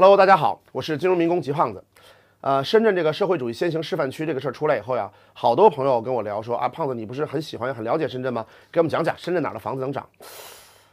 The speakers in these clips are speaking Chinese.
Hello，大家好，我是金融民工吉胖子。呃，深圳这个社会主义先行示范区这个事儿出来以后呀，好多朋友跟我聊说啊，胖子，你不是很喜欢、很了解深圳吗？给我们讲讲深圳哪的房子能涨？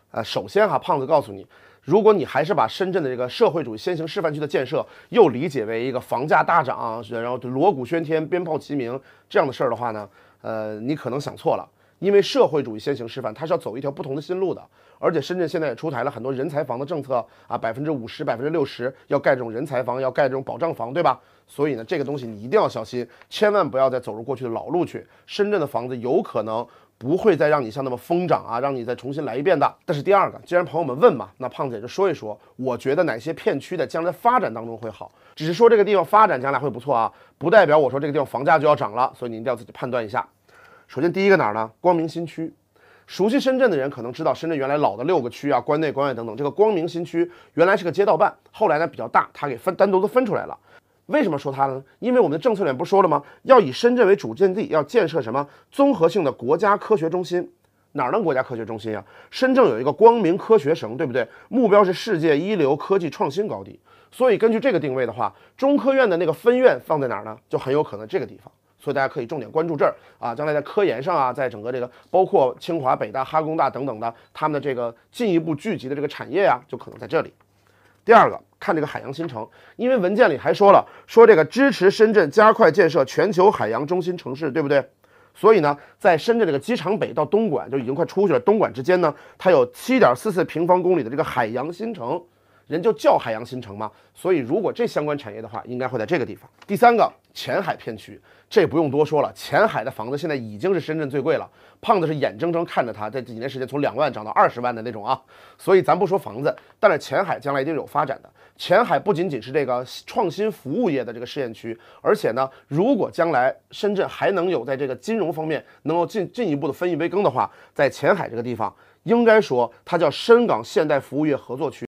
呃，首先哈，胖子告诉你，如果你还是把深圳的这个社会主义先行示范区的建设又理解为一个房价大涨，然后锣鼓喧天、鞭炮齐鸣这样的事儿的话呢，呃，你可能想错了。因为社会主义先行示范，它是要走一条不同的新路的。而且深圳现在也出台了很多人才房的政策啊，百分之五十、百分之六十要盖这种人才房，要盖这种保障房，对吧？所以呢，这个东西你一定要小心，千万不要再走入过去的老路去。深圳的房子有可能不会再让你像那么疯涨啊，让你再重新来一遍的。但是第二个，既然朋友们问嘛，那胖子也就说一说，我觉得哪些片区的将来发展当中会好，只是说这个地方发展将来会不错啊，不代表我说这个地方房价就要涨了，所以你一定要自己判断一下。首先第一个哪儿呢？光明新区，熟悉深圳的人可能知道，深圳原来老的六个区啊，关内关外等等，这个光明新区原来是个街道办，后来呢比较大，它给分单独的分出来了。为什么说它呢？因为我们的政策里面不说了吗？要以深圳为主阵地，要建设什么综合性的国家科学中心？哪儿能国家科学中心啊？深圳有一个光明科学城，对不对？目标是世界一流科技创新高地。所以根据这个定位的话，中科院的那个分院放在哪儿呢？就很有可能这个地方。所以大家可以重点关注这儿啊，将来在科研上啊，在整个这个包括清华、北大、哈工大等等的他们的这个进一步聚集的这个产业呀，就可能在这里。第二个，看这个海洋新城，因为文件里还说了，说这个支持深圳加快建设全球海洋中心城市，对不对？所以呢，在深圳这个机场北到东莞就已经快出去了，东莞之间呢，它有七点四四平方公里的这个海洋新城，人就叫海洋新城嘛。所以如果这相关产业的话，应该会在这个地方。第三个。前海片区，这不用多说了。前海的房子现在已经是深圳最贵了。胖子是眼睁睁看着它在这几年时间从两万涨到二十万的那种啊。所以咱不说房子，但是前海将来一定有发展的。前海不仅仅是这个创新服务业的这个试验区，而且呢，如果将来深圳还能有在这个金融方面能够进进一步的分一杯羹的话，在前海这个地方，应该说它叫深港现代服务业合作区。